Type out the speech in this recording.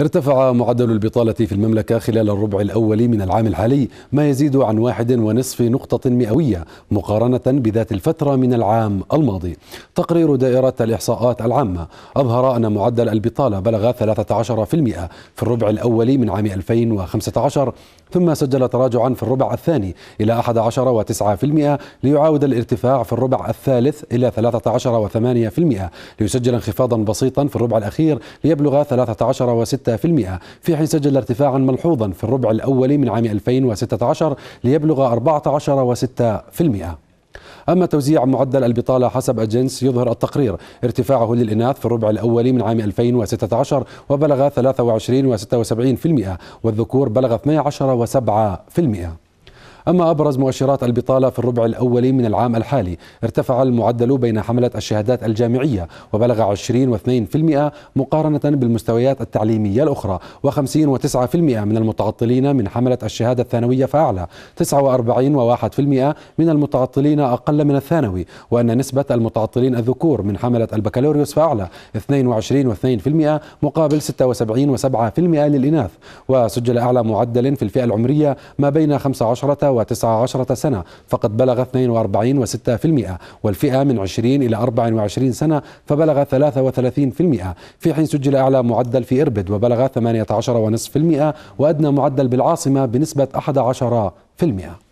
ارتفع معدل البطالة في المملكة خلال الربع الأول من العام الحالي ما يزيد عن واحد ونصف نقطة مئوية مقارنة بذات الفترة من العام الماضي تقرير دائرة الإحصاءات العامة أظهر أن معدل البطالة بلغ 13% في الربع الأول من عام 2015 ثم سجل تراجعا في الربع الثاني إلى 11.9% ليعاود الارتفاع في الربع الثالث إلى 13.8% ليسجل انخفاضا بسيطا في الربع الأخير ليبلغ 13.6% في حين سجل ارتفاعا ملحوظا في الربع الأول من عام 2016 ليبلغ 14.6% أما توزيع معدل البطالة حسب الجنس يظهر التقرير ارتفاعه للإناث في الربع الأول من عام 2016 وبلغ 23.76% والذكور بلغ 12.7% أما أبرز مؤشرات البطالة في الربع الأول من العام الحالي ارتفع المعدل بين حملة الشهادات الجامعية وبلغ 20.2% مقارنة بالمستويات التعليمية الأخرى و50.9% من المتعطلين من حملة الشهادة الثانوية فأعلى 49.1% من المتعطلين أقل من الثانوي وأن نسبة المتعطلين الذكور من حملة البكالوريوس فأعلى 22.2% مقابل 76.7% للإناث وسجل أعلى معدل في الفئة العمرية ما بين 15 و19 سنة فقد بلغ 42.6% والفئة من 20 إلى 24 سنة فبلغ 33% في حين سجل أعلى معدل في إربد وبلغ 18.5% وأدنى معدل بالعاصمة بنسبة 11%